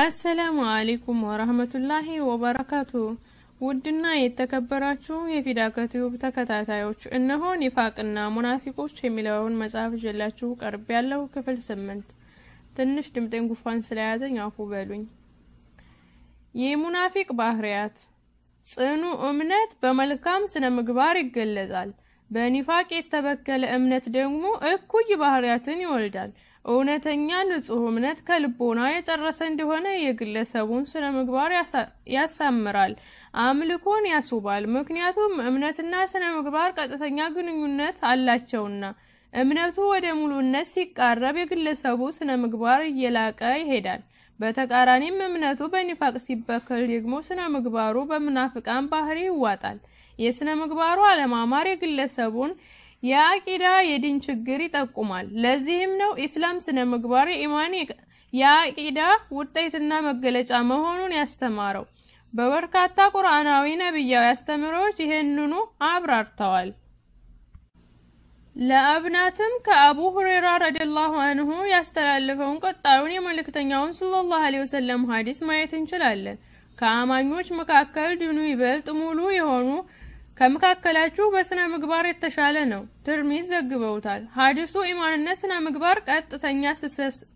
አሰላሙ አሌይኩም ወረህመቱላሂ ወበረካቱ። ውድና የተከበራችሁ የፊዳከትዩብ ተከታታዮች እነሆ ኒፋቅና ሙናፊቆች የሚለውን መጽሐፍ ይዤላችሁ ቀርብ ያለው ክፍል ስምንት። ትንሽ ድምጤን ጉፋን ስለያዘኝ አፉ በሉኝ። የሙናፊቅ ባህሪያት ጽኑ እምነት በመልካም ስነ ምግባር ይገለጻል። በኒፋቅ የተበከለ እምነት ደግሞ እኩይ ባህሪያትን ይወልዳል። እውነተኛ ንጹህ እምነት ከልቦና የጸረሰ እንደሆነ የግለሰቡን ስነ ምግባር ያሳምራል፣ አምልኮን ያስውባል። ምክንያቱም እምነትና ስነ ምግባር ቀጥተኛ ግንኙነት አላቸውና። እምነቱ ወደ ሙሉነት ሲቃረብ የግለሰቡ ስነ ምግባር እየላቀ ይሄዳል። በተቃራኒም እምነቱ በኒፋቅ ሲበከል ደግሞ ስነ ምግባሩ በምናፍቃን ባህሪ ይዋጣል። የስነ ምግባሩ አለማማር የግለሰቡን የአቂዳ የዲን ችግር ይጠቁማል። ለዚህም ነው ኢስላም ስነ ምግባር ኢማን የአቂዳ ውጤትና መገለጫ መሆኑን ያስተማረው። በበርካታ ቁርአናዊ ነብያዊ አስተምሮዎች ይህንኑ አብራርተዋል። ለአብናትም ከአቡ ሁሬራ ረዲላሁ አንሁ ያስተላለፈውን ቀጣዩን የመልእክተኛውን ሰለላሁ ዐለይሂ ወሰለም ሀዲስ ማየት እንችላለን። ከአማኞች መካከል ድኑ ይበልጥ ሙሉ የሆኑ ከመካከላችሁ በስነ ምግባር የተሻለ ነው። ትርሚዝ ዘግበውታል። ሀዲሱ ኢማንነት ስነ ምግባር ቀጥተኛ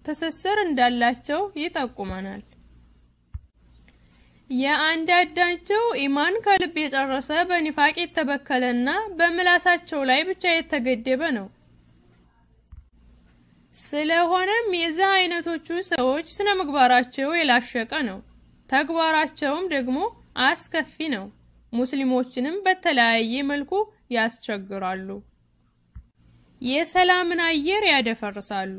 ትስስር እንዳላቸው ይጠቁመናል። የአንዳንዳቸው ኢማን ከልብ የጨረሰ በኒፋቅ የተበከለና በምላሳቸው ላይ ብቻ የተገደበ ነው። ስለሆነም የዚህ አይነቶቹ ሰዎች ስነ ምግባራቸው የላሸቀ ነው፣ ተግባራቸውም ደግሞ አስከፊ ነው። ሙስሊሞችንም በተለያየ መልኩ ያስቸግራሉ። የሰላምን አየር ያደፈርሳሉ።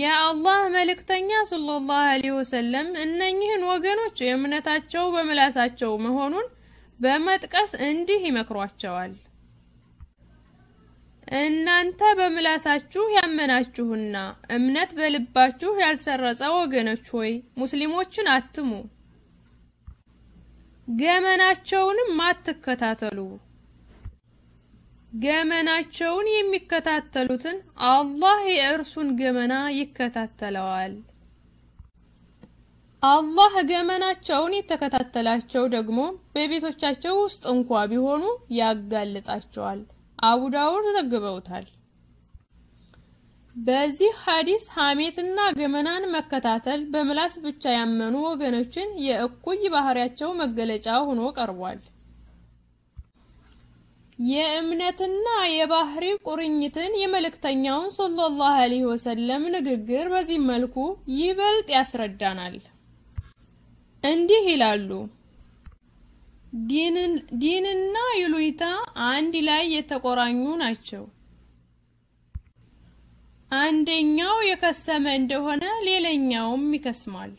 የአላህ መልእክተኛ ሰለላሁ ዐለይሂ ወሰለም እነኚህን ወገኖች እምነታቸው በምላሳቸው መሆኑን በመጥቀስ እንዲህ ይመክሯቸዋል። እናንተ በምላሳችሁ ያመናችሁና እምነት በልባችሁ ያልሰረጸ ወገኖች ሆይ ሙስሊሞችን አትሙ። ገመናቸውንም አትከታተሉ። ገመናቸውን የሚከታተሉትን አላህ የእርሱን ገመና ይከታተለዋል። አላህ ገመናቸውን የተከታተላቸው ደግሞ በቤቶቻቸው ውስጥ እንኳ ቢሆኑ ያጋልጣቸዋል። አቡ ዳውድ ዘግበውታል። በዚህ ሐዲስ ሐሜትና ገመናን መከታተል በምላስ ብቻ ያመኑ ወገኖችን የእኩይ ባህሪያቸው መገለጫ ሆኖ ቀርቧል። የእምነትና የባህሪ ቁርኝትን የመልእክተኛውን ሰለላሁ ዐለይሂ ወሰለም ንግግር በዚህ መልኩ ይበልጥ ያስረዳናል። እንዲህ ይላሉ። ዲንና ይሉይታ አንድ ላይ የተቆራኙ ናቸው። አንደኛው የከሰመ እንደሆነ ሌላኛውም ይከስማል።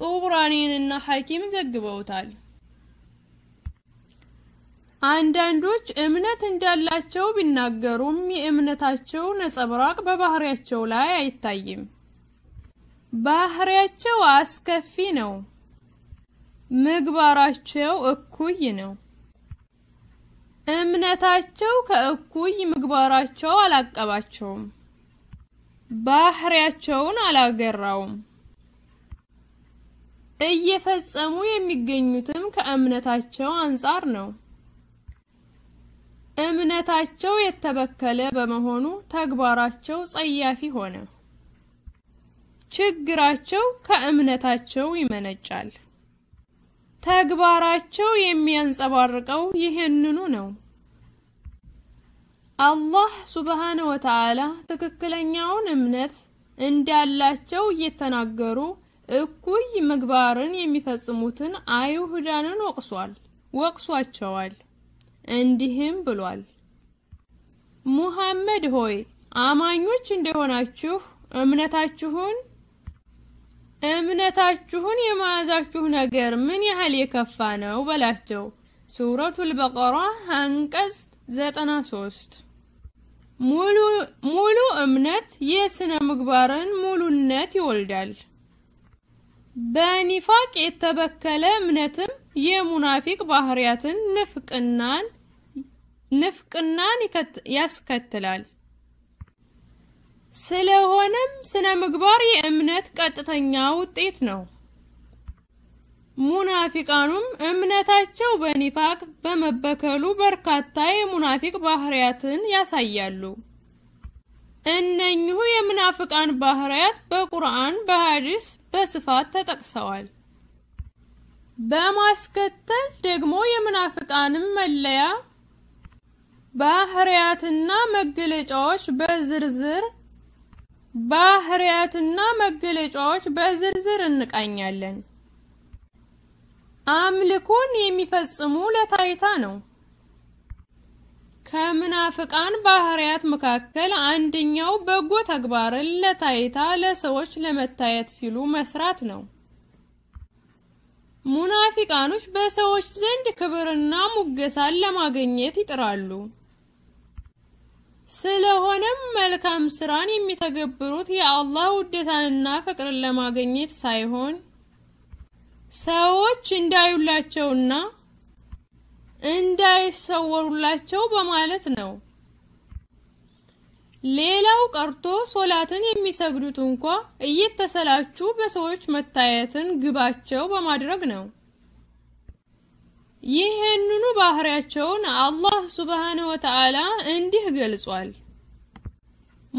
ጦብራኒንና ሐኪም ዘግበውታል። አንዳንዶች እምነት እንዳላቸው ቢናገሩም የእምነታቸው ነጸብራቅ በባህሪያቸው ላይ አይታይም። ባህሪያቸው አስከፊ ነው። ምግባራቸው እኩይ ነው። እምነታቸው ከእኩይ ምግባራቸው አላቀባቸውም። ባህሪያቸውን አላገራውም። እየፈጸሙ የሚገኙትም ከእምነታቸው አንጻር ነው። እምነታቸው የተበከለ በመሆኑ ተግባራቸው ጸያፊ ሆነ። ችግራቸው ከእምነታቸው ይመነጫል። ተግባራቸው የሚያንጸባርቀው ይህንኑ ነው። አላህ ሱብሃነ ወተዓላ ትክክለኛውን እምነት እንዳላቸው እየተናገሩ እኩይ ምግባርን የሚፈጽሙትን አይሁዳንን ወቅሷል ወቅሷቸዋል። እንዲህም ብሏል፣ ሙሐመድ ሆይ አማኞች እንደሆናችሁ እምነታችሁን እምነታችሁን የመያዛችሁ ነገር ምን ያህል የከፋ ነው በላቸው። ሱረቱል በቀራ አንቀጽ 93 ሙሉ እምነት የስነ ምግባርን ሙሉነት ይወልዳል። በኒፋቅ የተበከለ እምነትም የሙናፊቅ ባህሪያትን ንፍቅናን ንፍቅናን ያስከትላል። ስለሆነም ስነ ምግባር የእምነት ቀጥተኛ ውጤት ነው። ሙናፊቃኑም እምነታቸው በኒፋቅ በመበከሉ በርካታ የሙናፊቅ ባህሪያትን ያሳያሉ። እነኚሁ የምናፍቃን ባህሪያት በቁርአን በሐዲስ በስፋት ተጠቅሰዋል። በማስከተል ደግሞ የምናፍቃንም መለያ ባህሪያትና መገለጫዎች በዝርዝር ባህሪያትና መገለጫዎች በዝርዝር እንቃኛለን። አምልኮን የሚፈጽሙ ለታይታ ነው። ከምናፍቃን ባህሪያት መካከል አንደኛው በጎ ተግባርን ለታይታ ለሰዎች ለመታየት ሲሉ መስራት ነው። ሙናፊቃኖች በሰዎች ዘንድ ክብርና ሙገሳን ለማግኘት ይጥራሉ። ስለሆነም መልካም ስራን የሚተገብሩት የአላህ ውዴታንና ፍቅርን ለማግኘት ሳይሆን ሰዎች እንዳዩላቸውና እንዳይሰወሩላቸው በማለት ነው። ሌላው ቀርቶ ሶላትን የሚሰግዱት እንኳ እየተሰላቹ በሰዎች መታየትን ግባቸው በማድረግ ነው። ይህንኑ ባህሪያቸውን አላህ ሱብሃነ ወተዓላ እንዲህ ገልጿል።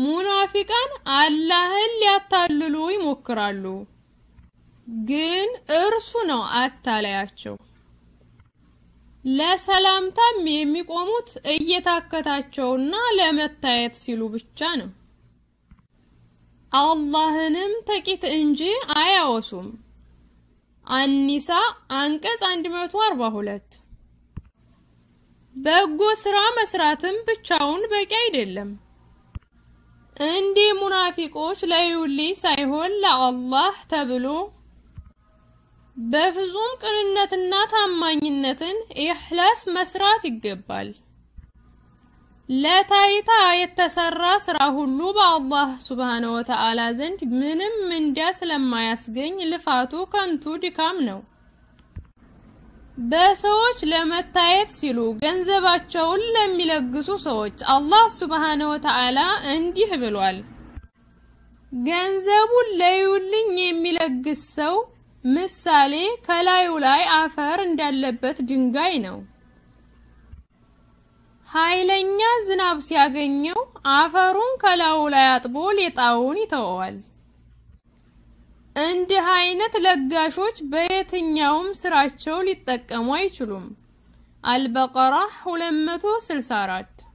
ሙናፊቃን አላህን ሊያታልሉ ይሞክራሉ። ግን እርሱ ነው አታላያቸው! ለሰላምታም የሚቆሙት እየታከታቸውና ለመታየት ሲሉ ብቻ ነው። አላህንም ጥቂት እንጂ አያወሱም። አኒሳ አንቀጽ 142 በጎ ስራ መስራትም ብቻውን በቂ አይደለም። እንዲህ ሙናፊቆች ለዩሊ ሳይሆን ለአላህ ተብሎ በፍጹም ቅንነትና ታማኝነትን ኢህላስ መስራት ይገባል። ለታይታ የተሰራ ስራ ሁሉ በአላህ ሱብሃነ ወተዓላ ዘንድ ምንም እንዳ ስለማያስገኝ ልፋቱ ከንቱ ድካም ነው። በሰዎች ለመታየት ሲሉ ገንዘባቸውን ለሚለግሱ ሰዎች አላህ ሱብሃነ ወተዓላ እንዲህ ብሏል። ገንዘቡን ለዩልኝ የሚለግስ ሰው ምሳሌ ከላዩ ላይ አፈር እንዳለበት ድንጋይ ነው። ኃይለኛ ዝናብ ሲያገኘው አፈሩን ከላዩ ላይ አጥቦ ሌጣውን ይተወዋል። እንዲህ አይነት ለጋሾች በየትኛውም ስራቸው ሊጠቀሙ አይችሉም። አልበቀራ 264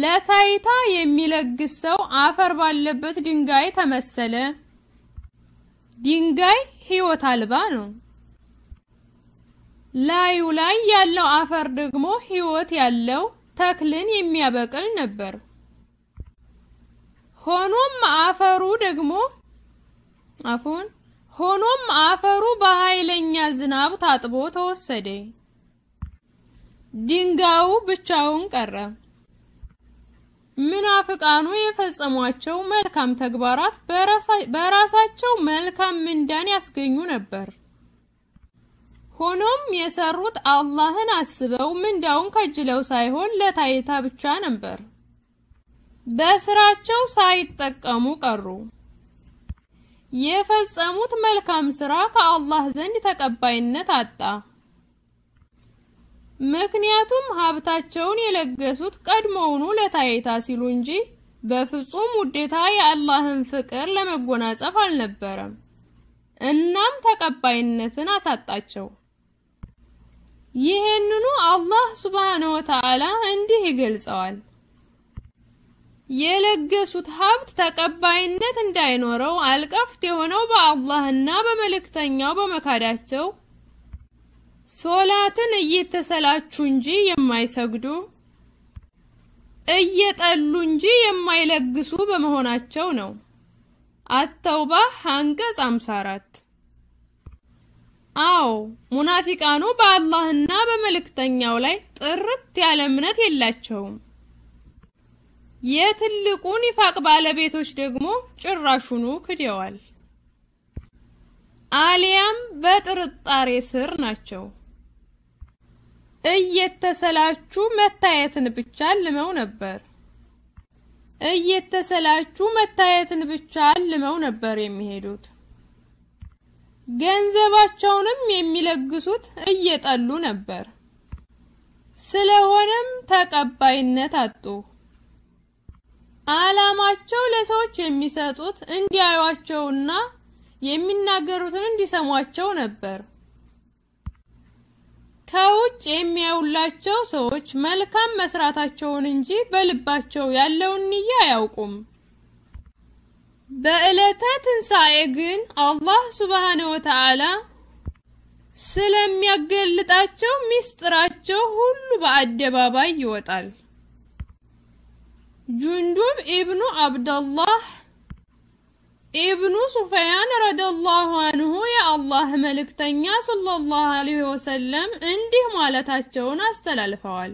ለታይታ የሚለግስ ሰው አፈር ባለበት ድንጋይ ተመሰለ። ድንጋይ ህይወት አልባ ነው። ላዩ ላይ ያለው አፈር ደግሞ ህይወት ያለው ተክልን የሚያበቅል ነበር። ሆኖም አፈሩ ደግሞ አፉን ሆኖም አፈሩ በኃይለኛ ዝናብ ታጥቦ ተወሰደ። ድንጋዩ ብቻውን ቀረ። ምናፍቃኑ የፈጸሟቸው መልካም ተግባራት በራሳቸው መልካም ምንዳን ያስገኙ ነበር። ሆኖም የሰሩት አላህን አስበው ምንዳውን ከጅለው ሳይሆን ለታይታ ብቻ ነበር። በስራቸው ሳይጠቀሙ ቀሩ። የፈጸሙት መልካም ስራ ከአላህ ዘንድ ተቀባይነት አጣ። ምክንያቱም ሀብታቸውን የለገሱት ቀድሞውኑ ለታይታ ሲሉ እንጂ በፍጹም ውዴታ የአላህን ፍቅር ለመጎናጸፍ አልነበረም። እናም ተቀባይነትን አሳጣቸው። ይህንኑ አላህ ሱብሃነሁ ወተዓላ እንዲህ ይገልጸዋል። የለገሱት ሀብት ተቀባይነት እንዳይኖረው አልቀፍት የሆነው በአላህና በመልእክተኛው በመካዳቸው ሶላትን እየተሰላችሁ እንጂ የማይሰግዱ እየጠሉ እንጂ የማይለግሱ በመሆናቸው ነው። አተውባ አንቀጽ 54 አዎ ሙናፊቃኑ በአላህና በመልእክተኛው ላይ ጥርት ያለ እምነት የላቸውም። የትልቁ ኒፋቅ ባለቤቶች ደግሞ ጭራሹኑ ክደዋል፣ አሊያም በጥርጣሬ ስር ናቸው። እየተሰላችሁ መታየትን ብቻ ልመው ነበር እየተሰላችሁ መታየትን ብቻ ልመው ነበር የሚሄዱት። ገንዘባቸውንም የሚለግሱት እየጠሉ ነበር። ስለሆነም ተቀባይነት አጡ። አላማቸው ለሰዎች የሚሰጡት እንዲያዩአቸውና የሚናገሩትን እንዲሰሟቸው ነበር። ከውጭ የሚያውላቸው ሰዎች መልካም መስራታቸውን እንጂ በልባቸው ያለውን ንያ አያውቁም። በእለተ ትንሣኤ ግን አላህ ሱብሓነ ወተዓላ ስለሚያገልጣቸው ሚስጥራቸው ሁሉ በአደባባይ ይወጣል። ጁንዱብ ኢብኑ አብደላህ ኢብኑ ሱፊያን ረዲየላሁ አንሁ የአላህ መልእክተኛ ሰለላሁ ዐለይሂ ወሰለም እንዲህ ማለታቸውን አስተላልፈዋል።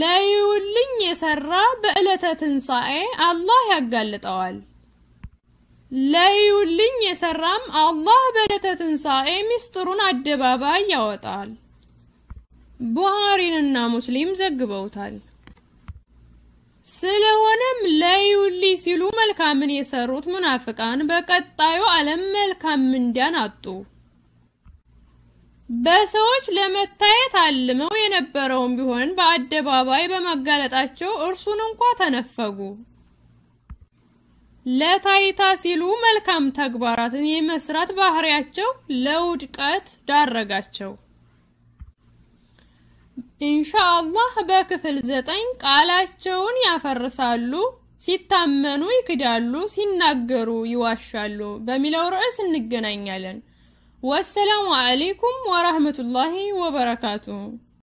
ለይውልኝ የሰራ በእለተ ትንሣኤ አላህ ያጋልጠዋል። ለይውልኝ የሰራም አላህ በእለተ ትንሣኤ ሚስጥሩን አደባባይ ያወጣል። ቡሃሪንና ሙስሊም ዘግበውታል። ስለሆነም ለይውሊ ሲሉ መልካምን የሰሩት ሙናፍቃን በቀጣዩ ዓለም መልካም ምንዳን አጡ። በሰዎች ለመታየት አልመው የነበረውም ቢሆን በአደባባይ በመጋለጣቸው እርሱን እንኳ ተነፈጉ። ለታይታ ሲሉ መልካም ተግባራትን የመስራት ባህሪያቸው ለውድቀት ዳረጋቸው። ኢንሻአላህ በክፍል ዘጠኝ ቃላቸውን ያፈርሳሉ፣ ሲታመኑ ይክዳሉ፣ ሲናገሩ ይዋሻሉ በሚለው ርዕስ እንገናኛለን። ወሰላሙ አለይኩም ወራህመቱላሂ ወበረካቱ።